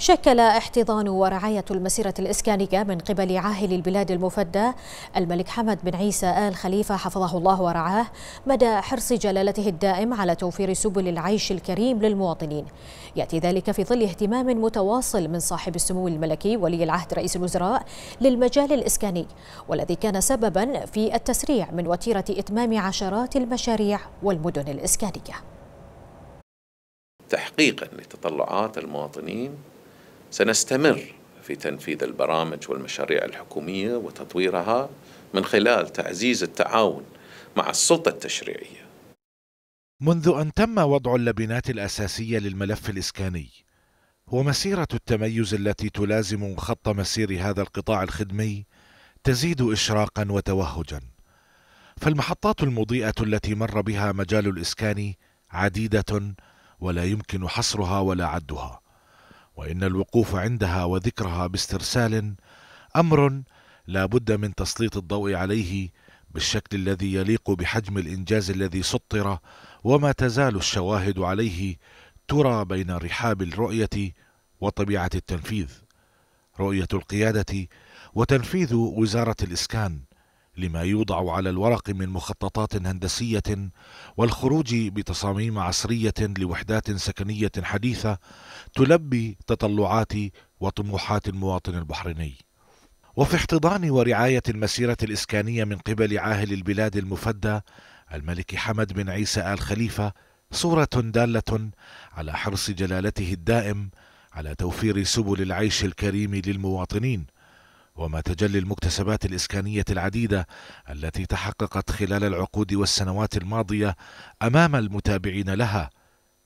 شكل احتضان ورعاية المسيرة الإسكانية من قبل عاهل البلاد المفدى الملك حمد بن عيسى آل خليفة حفظه الله ورعاه مدى حرص جلالته الدائم على توفير سبل العيش الكريم للمواطنين يأتي ذلك في ظل اهتمام متواصل من صاحب السمو الملكي ولي العهد رئيس الوزراء للمجال الإسكاني والذي كان سببا في التسريع من وتيرة إتمام عشرات المشاريع والمدن الإسكانية تحقيقا لتطلعات المواطنين سنستمر في تنفيذ البرامج والمشاريع الحكوميه وتطويرها من خلال تعزيز التعاون مع السلطه التشريعيه. منذ ان تم وضع اللبنات الاساسيه للملف الاسكاني ومسيره التميز التي تلازم خط مسير هذا القطاع الخدمي تزيد اشراقا وتوهجا. فالمحطات المضيئه التي مر بها مجال الاسكان عديده ولا يمكن حصرها ولا عدها. وان الوقوف عندها وذكرها باسترسال امر لا بد من تسليط الضوء عليه بالشكل الذي يليق بحجم الانجاز الذي سطر وما تزال الشواهد عليه ترى بين رحاب الرؤيه وطبيعه التنفيذ رؤيه القياده وتنفيذ وزاره الاسكان لما يوضع على الورق من مخططات هندسيه والخروج بتصاميم عصريه لوحدات سكنيه حديثه تلبي تطلعات وطموحات المواطن البحريني وفي احتضان ورعايه المسيره الاسكانيه من قبل عاهل البلاد المفدى الملك حمد بن عيسى ال خليفه صوره داله على حرص جلالته الدائم على توفير سبل العيش الكريم للمواطنين وما تجلي المكتسبات الإسكانية العديدة التي تحققت خلال العقود والسنوات الماضية أمام المتابعين لها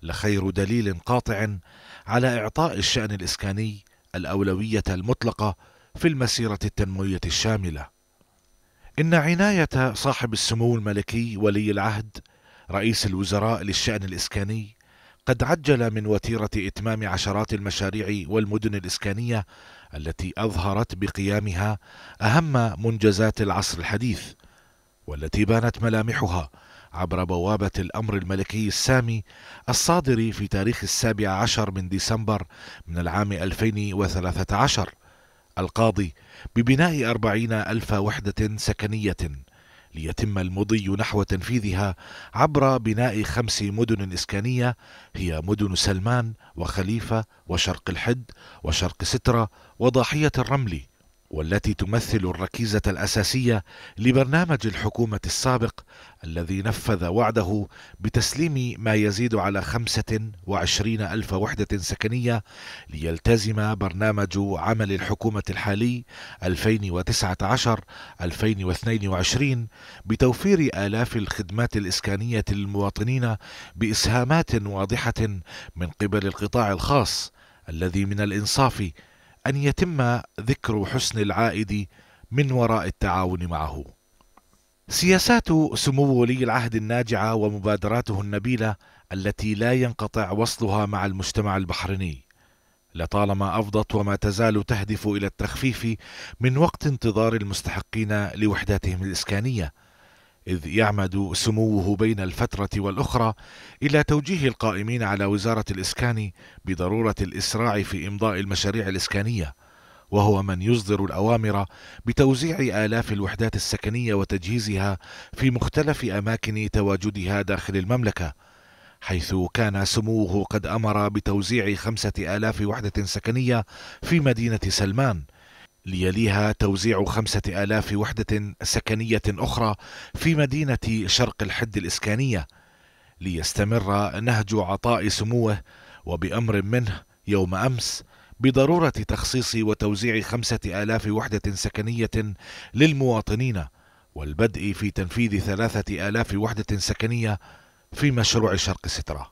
لخير دليل قاطع على إعطاء الشأن الإسكاني الأولوية المطلقة في المسيرة التنموية الشاملة. إن عناية صاحب السمو الملكي ولي العهد رئيس الوزراء للشأن الإسكاني قد عجل من وتيرة إتمام عشرات المشاريع والمدن الإسكانية التي أظهرت بقيامها أهم منجزات العصر الحديث والتي بانت ملامحها عبر بوابة الأمر الملكي السامي الصادر في تاريخ السابع عشر من ديسمبر من العام 2013 القاضي ببناء أربعين ألف وحدة سكنية ليتم المضي نحو تنفيذها عبر بناء خمس مدن إسكانية هي مدن سلمان وخليفة وشرق الحد وشرق سترة وضاحية الرملي والتي تمثل الركيزة الأساسية لبرنامج الحكومة السابق الذي نفذ وعده بتسليم ما يزيد على 25 ألف وحدة سكنية ليلتزم برنامج عمل الحكومة الحالي 2019-2022 بتوفير آلاف الخدمات الإسكانية للمواطنين بإسهامات واضحة من قبل القطاع الخاص الذي من الإنصاف أن يتم ذكر حسن العائد من وراء التعاون معه. سياسات سمو ولي العهد الناجعة ومبادراته النبيلة التي لا ينقطع وصلها مع المجتمع البحريني لطالما أفضت وما تزال تهدف إلى التخفيف من وقت انتظار المستحقين لوحداتهم الإسكانية إذ يعمد سموه بين الفترة والأخرى إلى توجيه القائمين على وزارة الإسكان بضرورة الإسراع في إمضاء المشاريع الإسكانية، وهو من يصدر الأوامر بتوزيع آلاف الوحدات السكنية وتجهيزها في مختلف أماكن تواجدها داخل المملكة، حيث كان سموه قد أمر بتوزيع خمسة آلاف وحدة سكنية في مدينة سلمان، ليليها توزيع خمسة آلاف وحدة سكنية أخرى في مدينة شرق الحد الإسكانية ليستمر نهج عطاء سموه وبأمر منه يوم أمس بضرورة تخصيص وتوزيع خمسة آلاف وحدة سكنية للمواطنين والبدء في تنفيذ ثلاثة آلاف وحدة سكنية في مشروع شرق سترة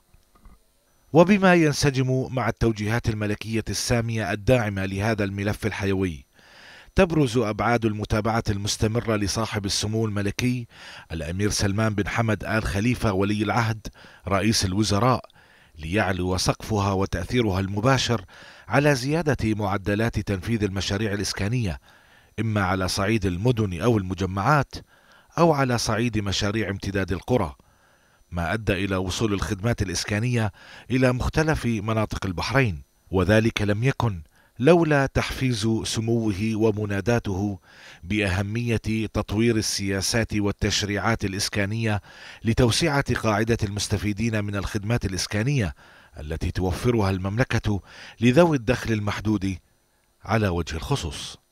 وبما ينسجم مع التوجيهات الملكية السامية الداعمة لهذا الملف الحيوي تبرز أبعاد المتابعة المستمرة لصاحب السمو الملكي الأمير سلمان بن حمد آل خليفة ولي العهد رئيس الوزراء ليعلو سقفها وتأثيرها المباشر على زيادة معدلات تنفيذ المشاريع الإسكانية إما على صعيد المدن أو المجمعات أو على صعيد مشاريع امتداد القرى ما أدى إلى وصول الخدمات الإسكانية إلى مختلف مناطق البحرين وذلك لم يكن لولا تحفيز سموه ومناداته باهميه تطوير السياسات والتشريعات الاسكانيه لتوسعه قاعده المستفيدين من الخدمات الاسكانيه التي توفرها المملكه لذوي الدخل المحدود على وجه الخصوص